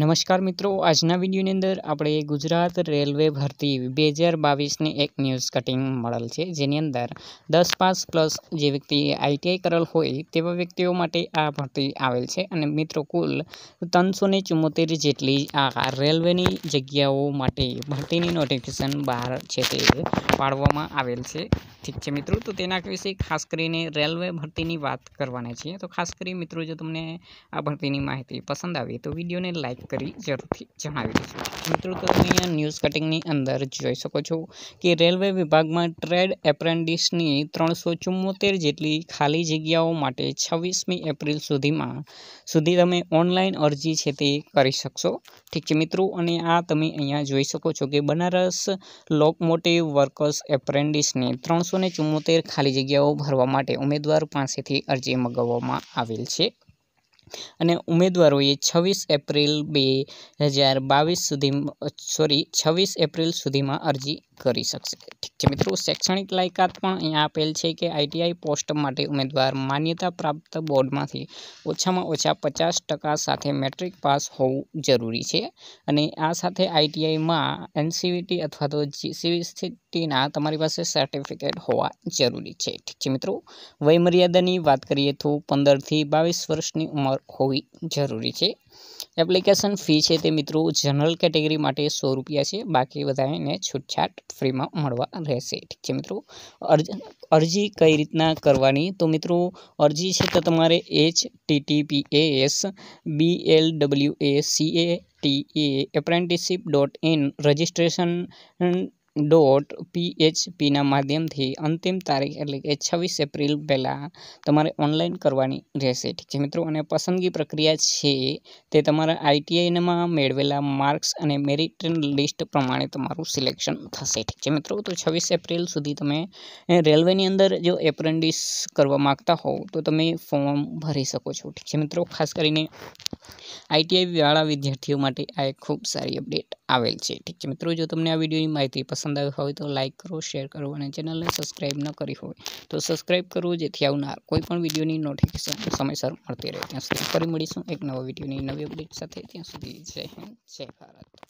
નમસ્કાર મિત્રો આજના વિડીયોની અંદર આપણે ગુજરાત રેલવે ભરતી બે હજાર બાવીસની એક ન્યૂઝ કટિંગ મળેલ છે જેની અંદર દસ પાસ પ્લસ જે વ્યક્તિ આઈટીઆઈ કરેલ હોય તેવા વ્યક્તિઓ માટે આ ભરતી આવેલ છે અને મિત્રો કુલ ત્રણસો ચુમ્મોતેર જેટલી આ રેલવેની જગ્યાઓ માટે ભરતીની નોટિફિકેશન બહાર છે તે પાડવામાં આવેલ છે ઠીક છે મિત્રો તો તેના વિશે ખાસ કરીને રેલવે ભરતીની વાત કરવાના છે તો ખાસ કરી મિત્રો જો તમને આ ભરતીની માહિતી પસંદ આવી તો વિડીયોને લાઇક કરી જરૂરથી જણાવી દેજો મિત્રો તમે અહીંયા ન્યૂઝ કટિંગની અંદર જોઈ શકો છો કે રેલવે વિભાગમાં ટ્રેડ એપ્રેન્ટિસની ત્રણસો ચુમ્મોતેર જેટલી ખાલી જગ્યાઓ માટે છવ્વીસમી એપ્રિલ સુધીમાં સુધી તમે ઓનલાઈન અરજી છે તે કરી શકશો ઠીક છે મિત્રો અને આ તમે અહીંયા જોઈ શકો છો કે બનારસ લોકમોટિવ વર્કર્સ એપ્રેન્ટિસની ત્રણસો ચુમ્મોતેર ખાલી જગ્યાઓ ભરવા માટે ઉમેદવાર પાસેથી અરજી મંગાવવામાં આવેલ છે અને ઉમેદવારોએ છવ્વીસ એપ્રિલ બે હજાર બાવીસ સુધી સોરી છવ્વીસ એપ્રિલ સુધીમાં અરજી કરી શકશે ઠીક છે મિત્રો શૈક્ષણિક લાયકાત પણ અહીંયા આપેલ છે કે આઈટીઆઈ પોસ્ટ માટે ઉમેદવાર માન્યતા પ્રાપ્ત બોર્ડમાંથી ઓછામાં ઓછા પચાસ ટકા સાથે મેટ્રિક પાસ હોવું જરૂરી છે અને આ સાથે આઈટીઆઈમાં એનસીવીટી અથવા તો સીવીસીટીના તમારી પાસે સર્ટિફિકેટ હોવા જરૂરી છે ઠીક છે મિત્રો વયમર્યાદાની વાત કરીએ તો પંદરથી બાવીસ વર્ષની ઉંમર હોવી જરૂરી છે એપ્લિકેશન ફી છે તે મિત્રો જનરલ કેટેગરી માટે સો રૂપિયા છે બાકી એને છૂટછાટ ફ્રીમાં મળવા રહેશે ઠીક છે મિત્રો અરજી કઈ રીતના કરવાની તો મિત્રો અરજી છે તો તમારે H S B L W A C A T A apprenticeship dot in registration dot પીએચપીના માધ્યમથી અંતિમ તારીખ એટલે કે છવ્વીસ એપ્રિલ પહેલાં તમારે ઓનલાઈન કરવાની રહેશે ઠીક છે મિત્રો અને પસંદગી પ્રક્રિયા છે તે તમારા આઈટીઆઈનામાં મેળવેલા માર્ક્સ અને મેરિટ લિસ્ટ પ્રમાણે તમારું સિલેક્શન થશે ઠીક છે મિત્રો તો છવ્વીસ એપ્રિલ સુધી તમે રેલવેની અંદર જો એપ્રેન્ટિસ કરવા માગતા હોવ તો તમે ફોર્મ ભરી શકો છો ઠીક છે મિત્રો ખાસ કરીને આઈટીઆઈવાળા વિદ્યાર્થીઓ માટે આ એક ખૂબ સારી અપડેટ આવેલ છે ઠીક છે મિત્રો જો તમને આ વિડીયોની માહિતી પસંદ પસંદ આવ્યો હોય તો લાઇક કરો શેર કરો અને ચેનલને સબસ્ક્રાઈબ ન કરી હોય તો સબસ્ક્રાઈબ કરો જેથી આવનાર કોઈપણ વિડીયોની નોટિફિકેશન સમયસર મળતી રહે ત્યાં સુધી ફરી મળીશું એક નવા વિડીયોની નવી અપડેટ સાથે ત્યાં સુધી જય હિન્દ જય ભારત